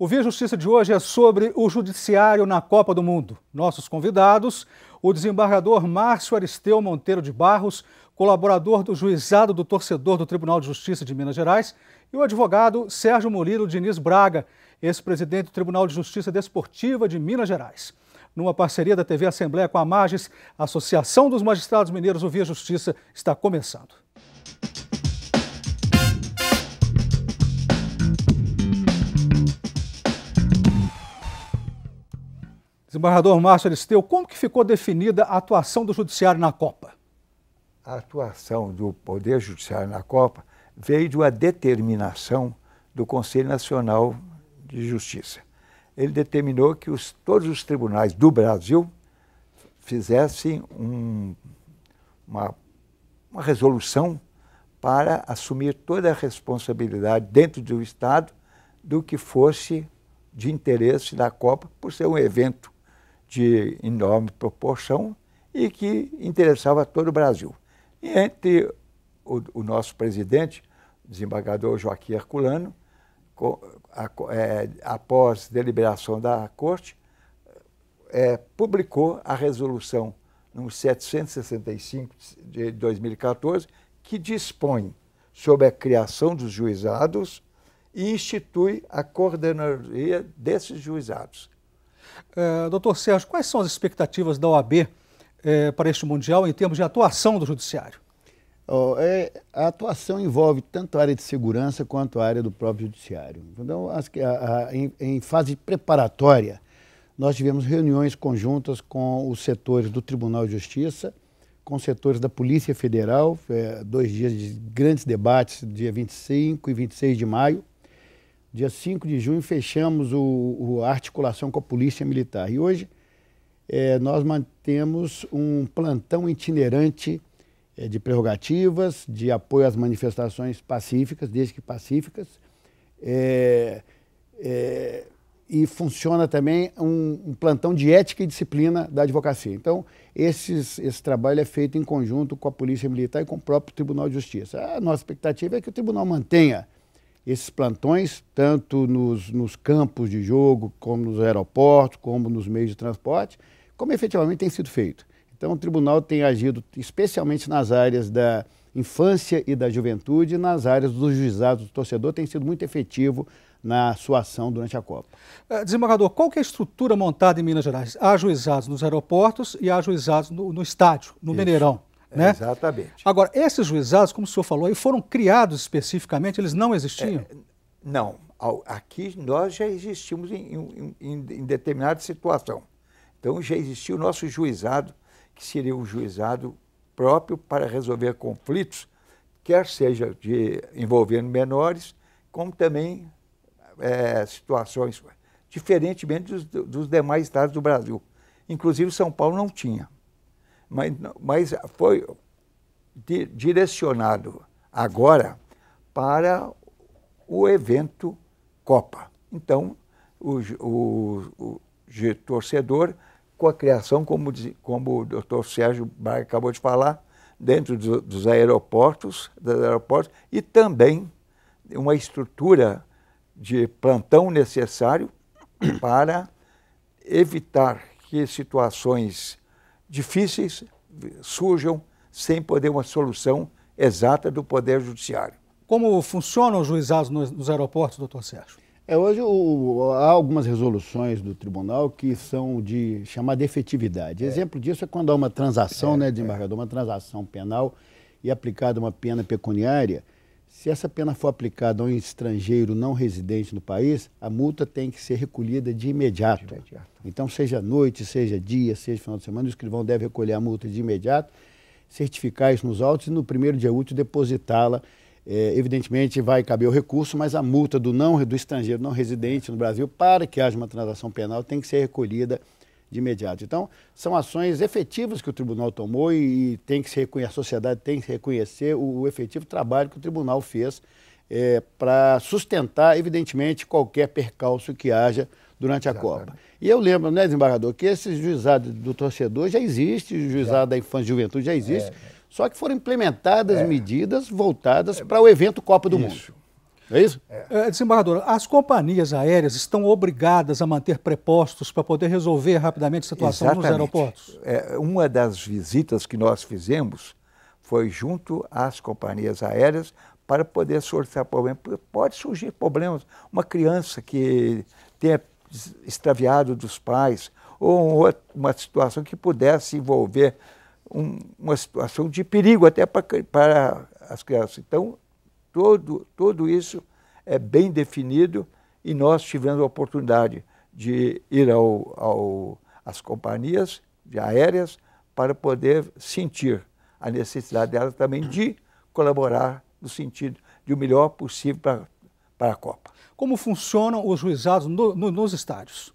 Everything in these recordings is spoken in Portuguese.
O Via Justiça de hoje é sobre o judiciário na Copa do Mundo. Nossos convidados, o desembargador Márcio Aristeu Monteiro de Barros, colaborador do Juizado do Torcedor do Tribunal de Justiça de Minas Gerais, e o advogado Sérgio Murilo Diniz Braga, ex-presidente do Tribunal de Justiça Desportiva de Minas Gerais. Numa parceria da TV Assembleia com a Magis, a Associação dos Magistrados Mineiros, o Via Justiça está começando. Desembargador Márcio Aristeu, como que ficou definida a atuação do Judiciário na Copa? A atuação do Poder Judiciário na Copa veio de uma determinação do Conselho Nacional de Justiça. Ele determinou que os, todos os tribunais do Brasil fizessem um, uma, uma resolução para assumir toda a responsabilidade dentro do Estado do que fosse de interesse da Copa, por ser um evento de enorme proporção e que interessava todo o Brasil. E Entre o, o nosso presidente, desembargador Joaquim Herculano, a, é, após deliberação da corte, é, publicou a resolução no 765 de 2014, que dispõe sobre a criação dos juizados e institui a coordenadoria desses juizados. Eh, doutor Sérgio, quais são as expectativas da OAB eh, para este Mundial em termos de atuação do Judiciário? Oh, é, a atuação envolve tanto a área de segurança quanto a área do próprio Judiciário. Então, a, a, em, em fase preparatória, nós tivemos reuniões conjuntas com os setores do Tribunal de Justiça, com os setores da Polícia Federal, eh, dois dias de grandes debates, dia 25 e 26 de maio, Dia 5 de junho fechamos o, a articulação com a Polícia Militar. E hoje é, nós mantemos um plantão itinerante é, de prerrogativas, de apoio às manifestações pacíficas, desde que pacíficas. É, é, e funciona também um, um, plantão de ética e disciplina da advocacia. Então, esses, esse trabalho é feito em conjunto com a Polícia Militar e com o próprio Tribunal de Justiça. A nossa expectativa é que o tribunal mantenha esses plantões, tanto nos, nos campos de jogo, como nos aeroportos, como nos meios de transporte, como efetivamente tem sido feito. Então, o tribunal tem agido especialmente nas áreas da infância e da juventude, nas áreas dos juizados do torcedor, tem sido muito efetivo na sua ação durante a Copa. É, desembargador, qual que é a estrutura montada em Minas Gerais? Há juizados nos aeroportos e há juizados no, no estádio, no Isso. Mineirão. Né? Exatamente. Agora, esses juizados, como o senhor falou, aí foram criados especificamente, eles não existiam? É, não. Aqui nós já existimos em, em, em, determinada situação. Então já existia o nosso juizado, que seria um juizado próprio para resolver conflitos, quer seja de envolvendo menores, como também é, situações diferentemente dos, dos demais estados do Brasil. Inclusive São Paulo não tinha mas, mas foi direcionado agora para o evento Copa. Então, o, o, o torcedor, com a criação, como, como o doutor Sérgio Braga acabou de falar, dentro do, dos aeroportos, dos aeroportos e também uma estrutura de plantão necessário para evitar que situações difíceis surjam sem poder uma solução exata do Poder Judiciário. Como funcionam os juizados nos aeroportos, doutor Sérgio? É, hoje o, há algumas resoluções do tribunal que são de chamada efetividade. É. Exemplo disso é quando há uma transação, é, né, desembargador, é. uma transação penal e aplicada uma pena pecuniária se essa pena for aplicada a um estrangeiro não residente no país, a multa tem que ser recolhida de imediato. de imediato. Então, seja noite, seja dia, seja final de semana, o escrivão deve recolher a multa de imediato, certificar isso nos autos e no primeiro dia útil depositá-la. É, evidentemente, vai caber o recurso, mas a multa do, não, do estrangeiro não residente no Brasil, para que haja uma transação penal, tem que ser recolhida de imediato. Então, são ações efetivas que o tribunal tomou e, e tem que se reconhecer, a sociedade tem que reconhecer o, o efetivo trabalho que o tribunal fez é, para sustentar, evidentemente, qualquer percalço que haja durante a Exatamente. Copa. E eu lembro, né, desembargador, que esse juizado do torcedor já existe, o juizado já. da infância e juventude já existe, é. só que foram implementadas é. medidas voltadas é. para o evento Copa do Isso. Mundo. É isso? É. é. Desembargador, as companhias aéreas estão obrigadas a manter prepostos para poder resolver rapidamente a situação Exatamente. nos aeroportos? É, uma das visitas que nós fizemos foi junto às companhias aéreas para poder sortear problemas. Pode surgir problemas. Uma criança que tenha extraviado dos pais ou uma situação que pudesse envolver um, uma situação de perigo até para, para as crianças. Então, todo, tudo isso é bem definido e nós tivemos a oportunidade de ir ao, ao, às companhias aéreas para poder sentir a necessidade delas também de colaborar no sentido de o melhor possível para, para a Copa. Como funcionam os juizados no, no, nos estádios?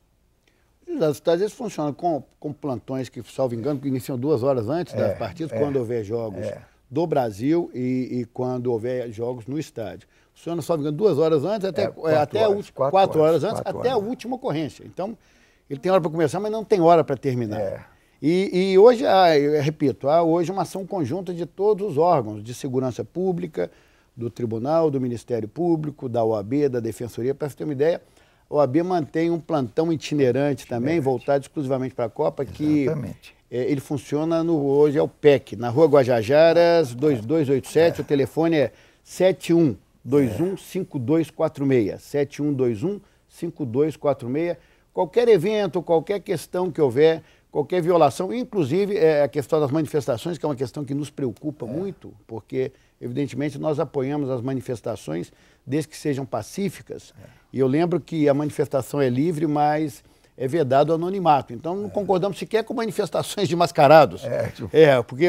Os estádios funcionam com, com plantões que, salvo engano, iniciam duas horas antes é, das partidas, é, quando houver jogos. É do Brasil e, e quando houver jogos no estádio. Funciona, só me engano, duas horas antes, até, é, é quatro, até horas, quatro, quatro horas, antes, quatro até horas. a última ocorrência. Então, ele tem hora para começar, mas não tem hora para terminar. É. E, e, hoje, ah, eu repito, há hoje uma ação conjunta de todos os órgãos de segurança pública, do Tribunal, do Ministério Público, da OAB, da Defensoria. Para você ter uma ideia, a OAB mantém um plantão itinerante também, voltado exclusivamente para a Copa, Exatamente. que é, ele funciona no, hoje é o PEC, na Rua Guajajaras, ah, tá. 2287, é. o telefone é 7121-5246. 7121-5246. É. Qualquer evento, qualquer questão que houver, qualquer violação, inclusive é, a questão das manifestações, que é uma questão que nos preocupa é. muito, porque, evidentemente, nós apoiamos as manifestações desde que sejam pacíficas. É. E eu lembro que a manifestação é livre, mas é vedado o anonimato. Então não é. concordamos sequer com manifestações de mascarados. É, tipo... é, porque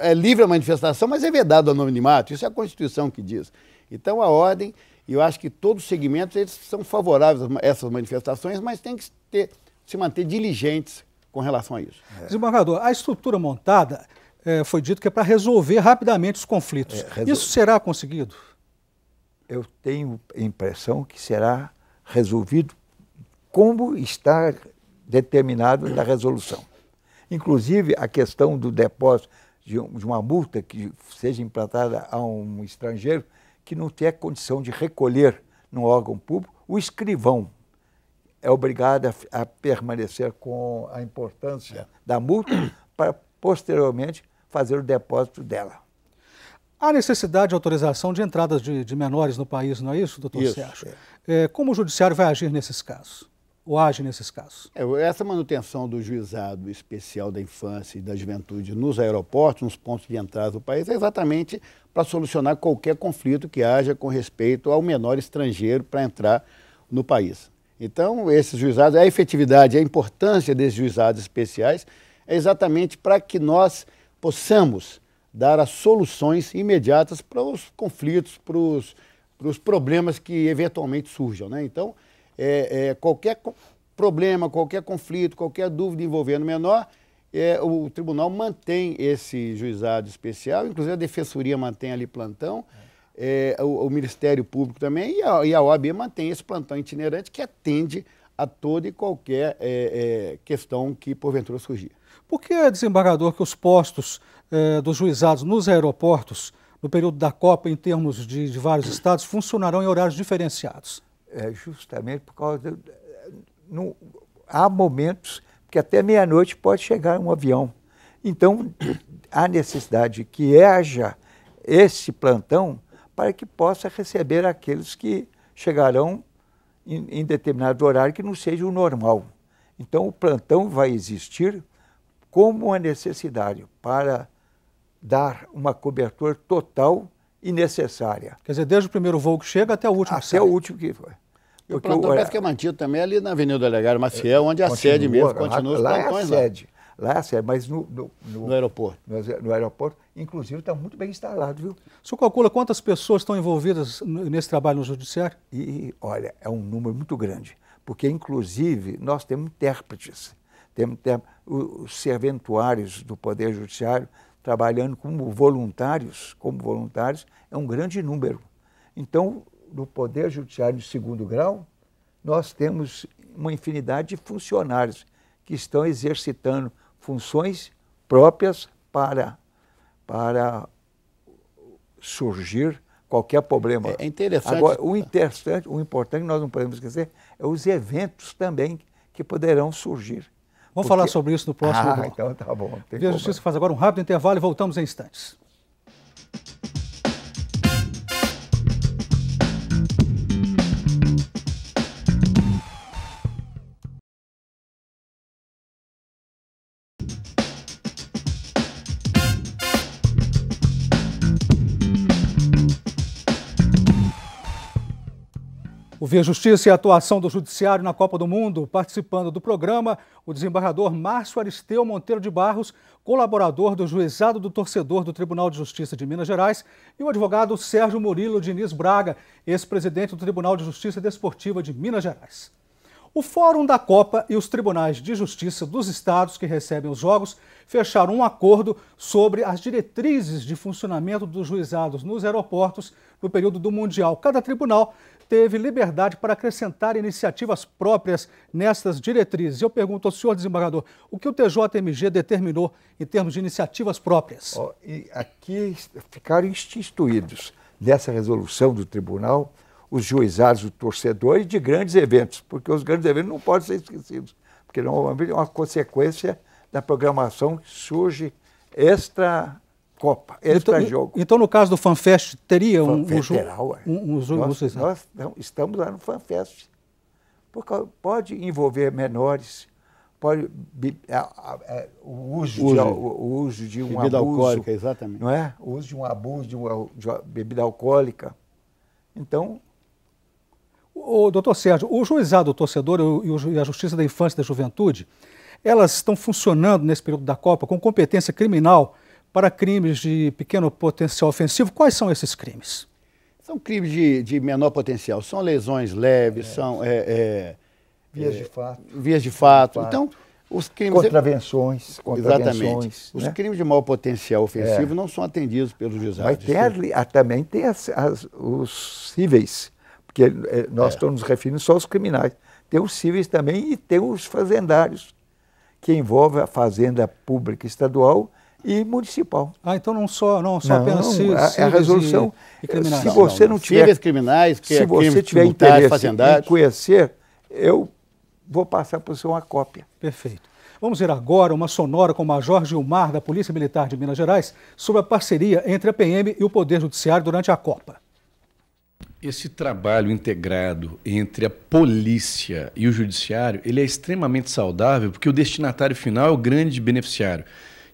é livre a manifestação, mas é vedado o anonimato. Isso é a Constituição que diz. Então a ordem, eu acho que todos os segmentos eles são favoráveis a essas manifestações, mas tem que ter, se manter diligentes com relação a isso. É. Desembargador, a estrutura montada é, foi dito que é para resolver rapidamente os conflitos. É, resol... Isso será conseguido? Eu tenho a impressão que será resolvido como está determinado na resolução. Inclusive, a questão do depósito de uma multa que seja implantada a um estrangeiro que não tem condição de recolher no órgão público, o escrivão é obrigado a, a permanecer com a importância da multa para posteriormente fazer o depósito dela. Há necessidade de autorização de entradas de, de menores no país, não é isso, doutor isso, Sérgio? É. É, como o judiciário vai agir nesses casos? ou age nesses casos? É, essa manutenção do juizado especial da infância e da juventude nos aeroportos, nos pontos de entrada do país, é exatamente para solucionar qualquer conflito que haja com respeito ao menor estrangeiro para entrar no país. Então, esses juizados, a efetividade, a importância desses juizados especiais é exatamente para que nós possamos dar as soluções imediatas para os conflitos, para os, para os problemas que eventualmente surjam. Né? Então, é, é, qualquer problema, qualquer conflito, qualquer dúvida envolvendo o menor, é, o tribunal mantém esse juizado especial, inclusive a defensoria mantém ali plantão, é, o, o, Ministério Público também, e a, e a, OAB mantém esse plantão itinerante que atende a toda e qualquer é, é questão que porventura surgir. Por que, é desembargador, que os postos é, dos juizados nos aeroportos, no período da Copa, em termos de, de vários estados, funcionarão em horários diferenciados? é, justamente por causa. há momentos que até meia-noite pode chegar um avião. Então, há necessidade que haja esse plantão para que possa receber aqueles que chegarão em, em determinado horário que não seja o normal. Então, o plantão vai existir como uma necessidade para dar uma cobertura total e necessária. Quer dizer, desde o primeiro voo que chega até o último até que Até o último que foi. Porque, o plantão pesca é mantido também ali na Avenida Olegário Maciel, é onde é a continua, sede mesmo, continua os lá é a sede, lá. Lá é a sede, mas no, no, no, no aeroporto. No, no, aeroporto, inclusive, está muito bem instalado, viu? O senhor calcula quantas pessoas estão envolvidas nesse trabalho no judiciário? E, olha, é um número muito grande, porque, inclusive, nós temos intérpretes, temos, temos os serventuários do Poder Judiciário trabalhando como voluntários, como voluntários, é um grande número. Então, do Poder Judiciário de segundo grau, nós temos uma infinidade de funcionários que estão exercitando funções próprias para, para surgir qualquer problema. É, é interessante. Agora, o interessante, o importante que nós não podemos esquecer é os eventos também que poderão surgir. Vamos Porque... falar sobre isso no próximo. Ah, bloco. então tá bom. Veja Justiça faz agora um rápido intervalo e voltamos em instantes. O Via Justiça e a atuação do Judiciário na Copa do Mundo. Participando do programa, o desembargador Márcio Aristeu Monteiro de Barros, colaborador do Juizado do Torcedor do Tribunal de Justiça de Minas Gerais, e o advogado Sérgio Murilo Diniz Braga, ex-presidente do Tribunal de Justiça Desportiva de Minas Gerais. O Fórum da Copa e os tribunais de justiça dos estados que recebem os jogos fecharam um acordo sobre as diretrizes de funcionamento dos juizados nos aeroportos no período do Mundial. Cada tribunal teve liberdade para acrescentar iniciativas próprias nestas diretrizes. Eu pergunto ao senhor desembargador, o que o TJMG determinou em termos de iniciativas próprias? Oh, e aqui ficaram instituídos nessa resolução do tribunal os juizados do torcedor e de grandes eventos, porque os grandes eventos não podem ser esquecidos, porque não é uma consequência da programação que surge extra Copa. Eles então, jogo. Então, no caso do FanFest, teria Fan um, federal, um, é. um, um jogo? Nós, vocês... nós estamos lá no FanFest. Porque pode envolver menores, pode é, é, o, uso uso. De, o, uso De, um bebida abuso. alcoólica, exatamente. Não é? O uso de um abuso de uma, de uma bebida alcoólica. Então, o doutor Sérgio, o juizado do torcedor e a Justiça da Infância e da Juventude, elas estão funcionando nesse período da Copa com competência criminal para crimes de pequeno potencial ofensivo. Quais são esses crimes? São crimes de, de menor potencial, são lesões leves, é. são. É, é vias é, de fato. Vias de fato. De fato. Então, os crimes. Contravenções. contravenções Exatamente. Né? Os crimes de maior potencial ofensivo é. não são atendidos pelos juizados. Mas tem também tem as, as, os cíveis, porque eh, nós é. estamos nos referindo só aos criminais. Tem os cíveis também e tem os fazendários, que envolve a fazenda pública estadual e municipal. Ah, então não só, não só não, apenas se é, é a, a resolução e, e criminais. Se você não, não tiver cíveis criminais, que é se é você tiver interesse fazendários. em conhecer, eu vou passar para você uma cópia. Perfeito. Vamos ver agora uma sonora com o Major Gilmar da Polícia Militar de Minas Gerais sobre a parceria entre a PM e o Poder Judiciário durante a Copa. Esse trabalho integrado entre a polícia e o judiciário, ele é extremamente saudável porque o destinatário final é o grande beneficiário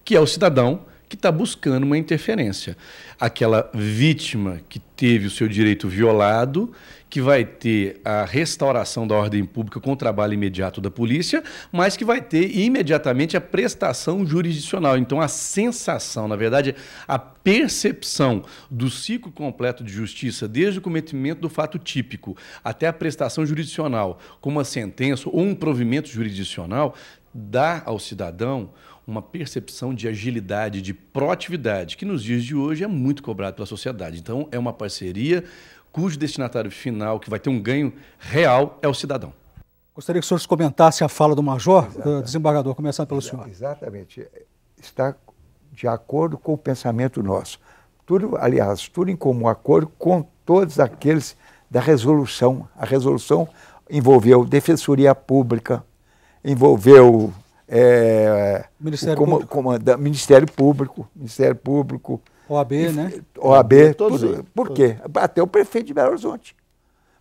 que é o cidadão que está buscando uma interferência. Aquela vítima que teve o seu direito violado, que vai ter a restauração da ordem pública com o trabalho imediato da polícia, mas que vai ter imediatamente a prestação jurisdicional. Então, a sensação, na verdade, a percepção do ciclo completo de justiça, desde o cometimento do fato típico até a prestação jurisdicional, como uma sentença ou um provimento jurisdicional, dá ao cidadão uma percepção de agilidade, de proatividade, que nos dias de hoje é muito cobrado pela sociedade. Então, é uma parceria cujo destinatário final, que vai ter um ganho real, é o cidadão. Gostaria que os senhores comentassem a fala do major, desembargador, começando pelo senhor. Exatamente. Está de acordo com o pensamento nosso. Tudo, aliás, tudo em comum acordo com todos aqueles da resolução. A resolução envolveu defensoria pública, envolveu é, Ministério, Público. Comanda, Ministério Público. Ministério Público. OAB, e, né? OAB. É, todos, por, por quê? Até o prefeito de Belo Horizonte.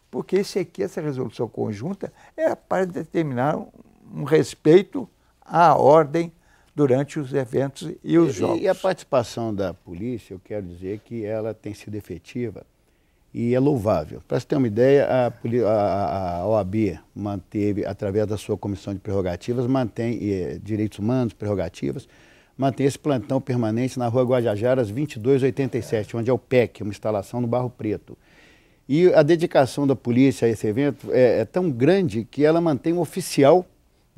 Porque esse aqui, essa resolução conjunta, é para determinar um, um respeito à ordem durante os eventos e os e, jogos. E a participação da polícia, eu quero dizer que ela tem sido efetiva e é louvável. Para você ter uma ideia, a, a, a, OAB manteve, através da sua comissão de prerrogativas, mantém eh, direitos humanos, prerrogativas, mantém esse plantão permanente na rua Guajajaras 2287, onde é o PEC, uma instalação no Barro Preto. E a dedicação da polícia a esse evento é, é tão grande que ela mantém um oficial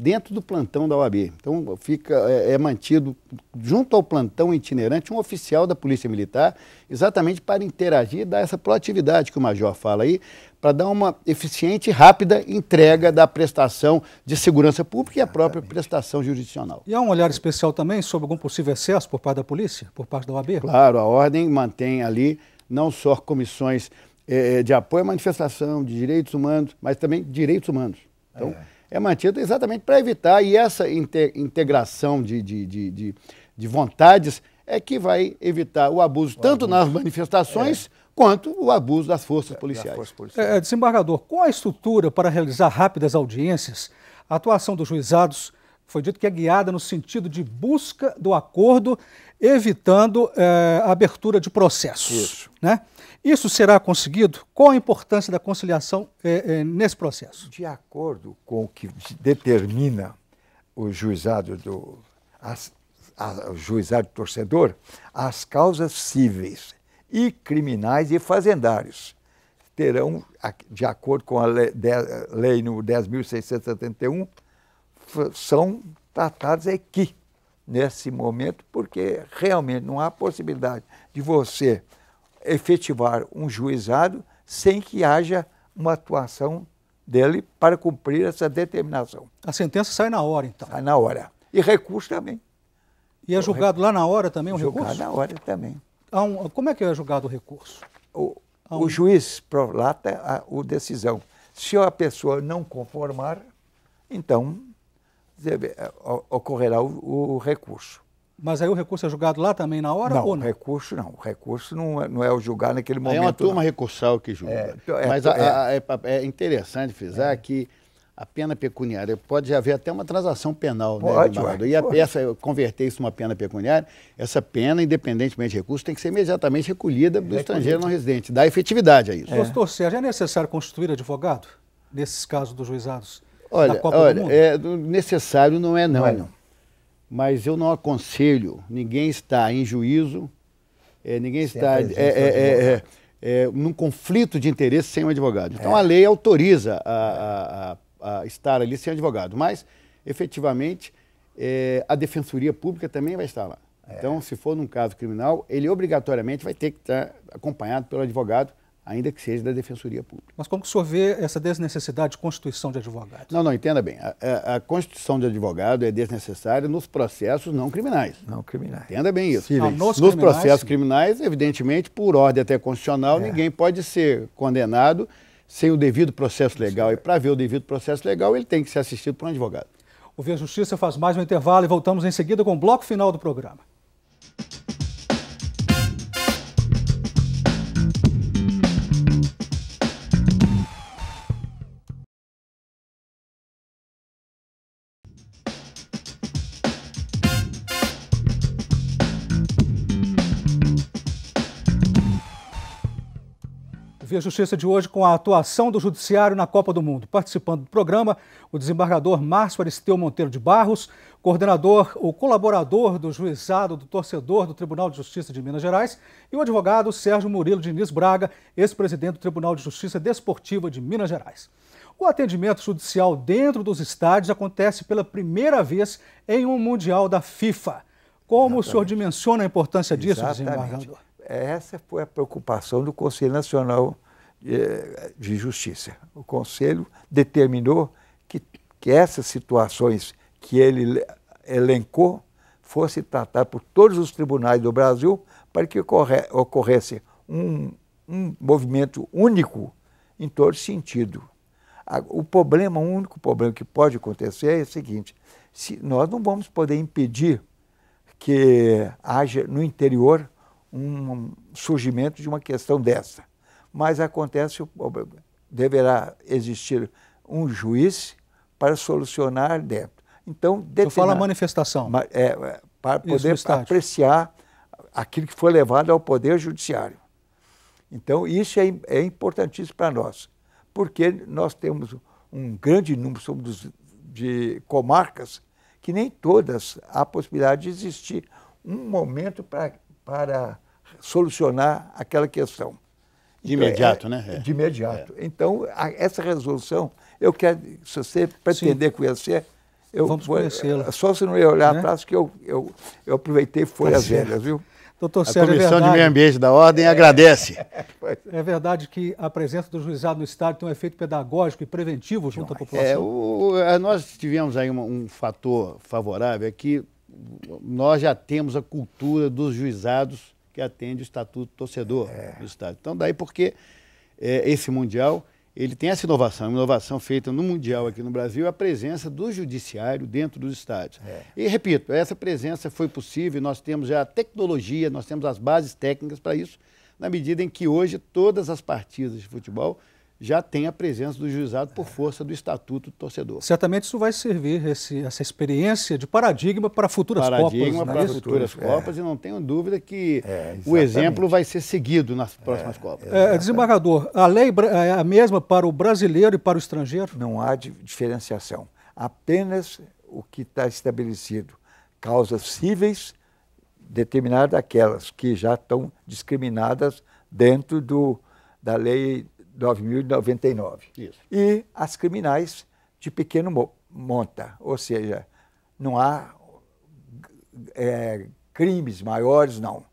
dentro do plantão da OAB. Então fica, é, é, mantido junto ao plantão itinerante um oficial da Polícia Militar, exatamente para interagir e dar essa proatividade que o Major fala aí, para dar uma eficiente e rápida entrega da prestação de segurança pública e a própria prestação jurisdicional. E há um olhar especial também sobre algum possível excesso por parte da polícia, por parte da OAB? Claro, a ordem mantém ali não só comissões eh, eh, de apoio à manifestação de direitos humanos, mas também direitos humanos. Então, é é mantida exatamente para evitar, e essa integração de, de, de, de, de vontades é que vai evitar o abuso, o tanto abuso. nas manifestações. É. Quanto o abuso das forças é, policiais. Da força policial. É, é, desembargador, qual a estrutura para realizar rápidas audiências? A atuação dos juizados foi dito que é guiada no sentido de busca do acordo, evitando é, a abertura de processos. Isso. Né? Isso será conseguido? Qual a importância da conciliação é, é, nesse processo? De acordo com o que determina o juizado do as, a, o juizado torcedor, as causas cíveis e criminais e fazendários terão, de acordo com a lei, de, lei no 10.671, são tratadas aqui nesse momento, porque realmente não há possibilidade de você efetivar um juizado sem que haja uma atuação dele para cumprir essa determinação. A sentença sai na hora, então? Sai na hora. E recurso também. E é julgado rec... lá na hora também o julgado recurso? Julgado na hora também. Um, como é que é julgado o recurso? O, um... o juiz prolata a, a decisão. Se a pessoa não conformar, então ocorrerá o, o recurso. Mas aí o recurso é julgado lá também na hora não, ou não? Recurso não. O recurso não é, não é o julgar naquele é momento. é uma turma não. recursal que julga. É, é Mas a, a, é, é interessante frisar que a pena pecuniária pode haver até uma transação penal, né, pode, né, ué, E a, essa, converter isso numa pena pecuniária, essa pena, independentemente de recurso, tem que ser imediatamente recolhida do estrangeiro não residente. Dá efetividade a isso. É. Doutor Sérgio, é necessário constituir advogado nesses casos dos juizados? Olha, olha é necessário não é não. não, é, não mas eu não aconselho, ninguém está em juízo, é, ninguém está é, é, num conflito de interesse sem um advogado. Então é. a lei autoriza a, a, a, estar ali sem advogado, mas efetivamente eh, a defensoria pública também vai estar lá. É. Então, se for num caso criminal, ele obrigatoriamente vai ter que estar acompanhado pelo advogado ainda que seja da Defensoria Pública. Mas como que o senhor vê essa desnecessidade de constituição de advogado? Não, não, entenda bem. A, a, constituição de advogado é desnecessária nos processos não criminais. Não criminais. Entenda bem isso. Não, nos, nos processos criminais, evidentemente, por ordem até constitucional, é. ninguém pode ser condenado sem o devido processo legal. E para ver o devido processo legal, ele tem que ser assistido por um advogado. O Via Justiça faz mais um intervalo e voltamos em seguida com o bloco final do programa. a Justiça de hoje com a atuação do Judiciário na Copa do Mundo. Participando do programa, o desembargador Márcio Aristeu Monteiro de Barros, coordenador, o colaborador do juizado do torcedor do Tribunal de Justiça de Minas Gerais, e o advogado Sérgio Murilo Diniz Braga, ex-presidente do Tribunal de Justiça Desportiva de Minas Gerais. O atendimento judicial dentro dos estádios acontece pela primeira vez em um Mundial da FIFA. Como Exatamente. o senhor dimensiona a importância disso, Exatamente. desembargador? Essa foi a preocupação do Conselho Nacional de Justiça. O Conselho determinou que, que essas situações que ele elencou fossem tratadas por todos os tribunais do Brasil para que ocorre, ocorresse um, um movimento único em todo sentido. O problema, o único problema que pode acontecer é o seguinte: se nós não vamos poder impedir que haja no interior um surgimento de uma questão dessa. Mas acontece, deverá existir um juiz para solucionar dentro. Então, determinar, Você fala manifestação. É, é, para poder isso, apreciar aquilo que foi levado ao Poder Judiciário. Então, isso é, é importantíssimo para nós, porque nós temos um grande número somos de comarcas que nem todas há possibilidade de existir um momento para para solucionar aquela questão. De imediato, é, né? É, é. De imediato. É. Então, a, essa resolução, eu quero, se você pretender Sim. conhecer, eu Vamos conhecê-la. Só se não ia olhar né? atrás que eu, eu, eu aproveitei folhas tá velhas, viu? Doutor a é Comissão é de Meio Ambiente da Ordem é. agradece. É verdade que a presença do juizado no Estado tem um efeito pedagógico e preventivo junto à população? É, o, nós tivemos aí um, um fator favorável, é que nós já temos a cultura dos juizados que atende o Estatuto Torcedor é. do Estado. Então, daí porque é, esse Mundial, ele tem essa inovação, inovação feita no Mundial aqui no Brasil, a presença do judiciário dentro dos estádios. É. E, repito, essa presença foi possível, nós temos já a tecnologia, nós temos as bases técnicas para isso, na medida em que hoje todas as partidas de futebol já tem a presença do juizado por força do Estatuto do Torcedor. Certamente isso vai servir, esse, essa experiência de paradigma para futuras paradigma Copas. Paradigma para né? futuras é. Copas e não tenho dúvida que é, o exemplo vai ser seguido nas próximas é, Copas. É, desembargador, a lei é a mesma para o brasileiro e para o estrangeiro? Não há diferenciação. Apenas o que está estabelecido, causas cíveis, determinadas aquelas que já estão discriminadas dentro do, da lei 9.099. Isso. E as criminais de pequeno monta, ou seja, não há é, crimes maiores, não.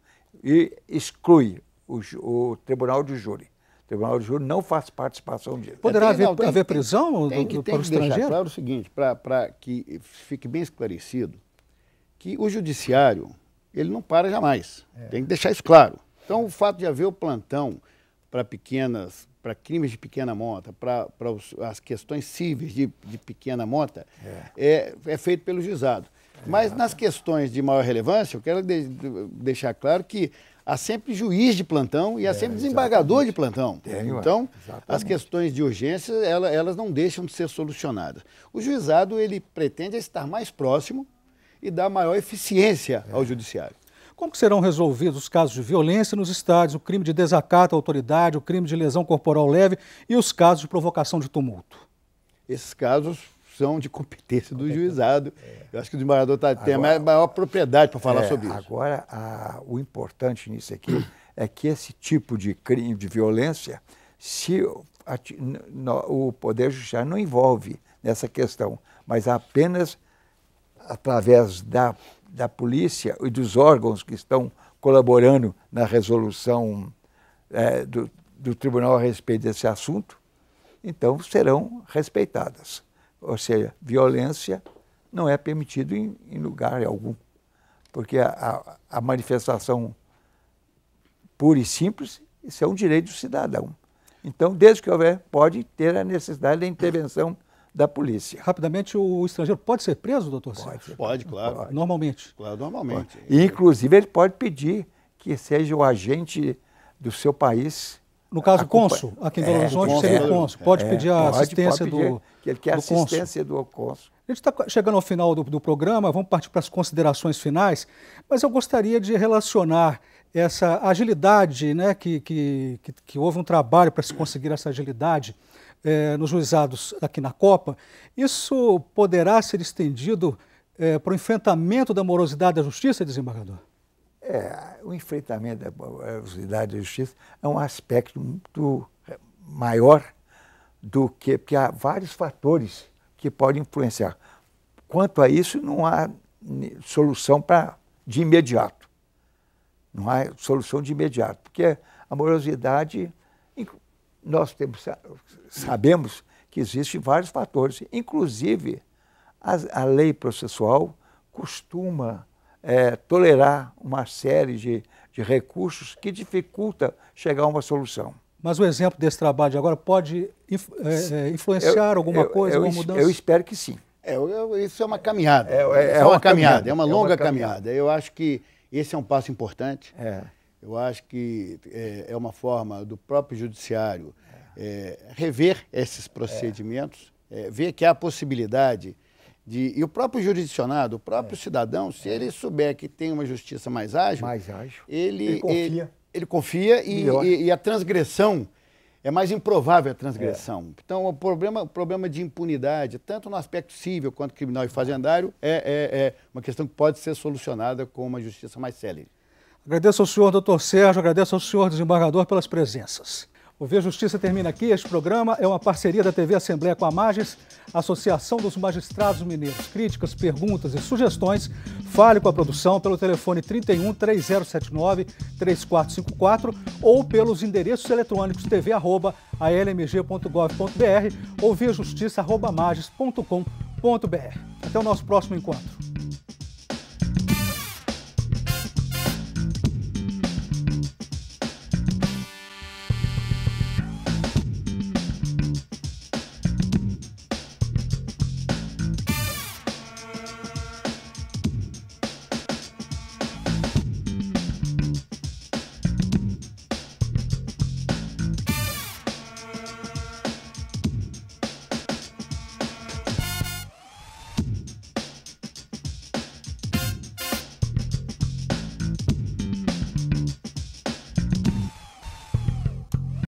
E exclui o, o Tribunal de Júri. O Tribunal de Júri não faz participação disso. Poderá haver, não, tem, haver prisão tem, do, tem, do, para o estrangeiro? claro o seguinte, para que fique bem esclarecido, que o judiciário ele não para jamais. É. Tem que deixar isso claro. Então, o fato de haver o plantão para pequenas para crimes de pequena monta, para as questões cíveis de, de pequena monta, é. é, é feito pelo juizado. Mas nas questões de maior relevância, eu quero de, deixar claro que há sempre juiz de plantão e há é, sempre desembargador exatamente. de plantão. Tem, então, exatamente. as questões de urgência, elas, elas não deixam de ser solucionadas. O juizado, ele pretende estar mais próximo e dar maior eficiência é. ao judiciário. Como serão resolvidos os casos de violência nos estádios, o crime de desacato à autoridade, o crime de lesão corporal leve e os casos de provocação de tumulto? Esses casos são de competência do é, juizado. É. Eu acho que o desembargador tá, tem a maior propriedade para falar é, sobre isso. Agora, a, o importante nisso aqui é que esse tipo de crime, de violência, se a, no, o Poder Judiciário não envolve nessa questão, mas apenas através da da polícia e dos órgãos que estão colaborando na resolução é, do, do tribunal a respeito desse assunto, então serão respeitadas. Ou seja, violência não é permitida em, em, lugar algum, porque a, a, a manifestação pura e simples, isso é um direito do cidadão. Então, desde que houver, pode ter a necessidade da intervenção da polícia. Rapidamente, o estrangeiro pode ser preso, doutor Pode, pode claro. Pode. Normalmente? Claro, normalmente. E, inclusive, ele pode pedir que seja o agente do seu país no caso, o cônsul, aqui em é, Belo Horizonte, é, seria o cônsul. Pode é, pedir a pode, assistência pode pedir, do. Que ele quer do assistência do cônsul. A gente está chegando ao final do, do, programa, vamos partir para as considerações finais, mas eu gostaria de relacionar essa agilidade, né, que, que, que, que houve um trabalho para se conseguir essa agilidade, é, nos juizados aqui na Copa, isso poderá ser estendido é, para o enfrentamento da morosidade da justiça, desembargador? É, o enfrentamento da morosidade da justiça é um aspecto muito é, maior do que, porque há vários fatores que podem influenciar. Quanto a isso, não há solução para de imediato. Não há solução de imediato, porque a morosidade nós temos, sabemos que existem vários fatores, inclusive a, a lei processual costuma é, tolerar uma série de, de recursos que dificulta chegar a uma solução. Mas o exemplo desse trabalho de agora pode é, é, influenciar eu, alguma eu, coisa, eu, alguma mudança? Eu espero que sim. É, isso é uma caminhada. É, é, é, uma, uma caminhada, caminhada, é uma longa uma caminhada. caminhada. Eu acho que esse é um passo importante. É. Eu acho que é, é uma forma do próprio judiciário é, rever esses procedimentos, é, ver que há a possibilidade de, e o próprio jurisdicionado, o próprio é. cidadão, se é. ele souber que tem uma justiça mais ágil, mais ágil. Ele, ele confia, ele, ele confia e, e, e a transgressão é mais improvável a transgressão. É. Então, o problema, o problema de impunidade, tanto no aspecto civil quanto criminal e fazendário, é, é, é uma questão que pode ser solucionada com uma justiça mais célere. Agradeço ao senhor doutor Sérgio, agradeço ao senhor desembargador pelas presenças. O Vê Justiça termina aqui. Este programa é uma parceria da TV Assembleia com a Magis, Associação dos Magistrados Mineiros. Críticas, perguntas e sugestões, fale com a produção pelo telefone 31 3079 3454 ou pelos endereços eletrônicos tv@almg.gov.br ou vejustiça@magis.com.br. Até o nosso próximo encontro.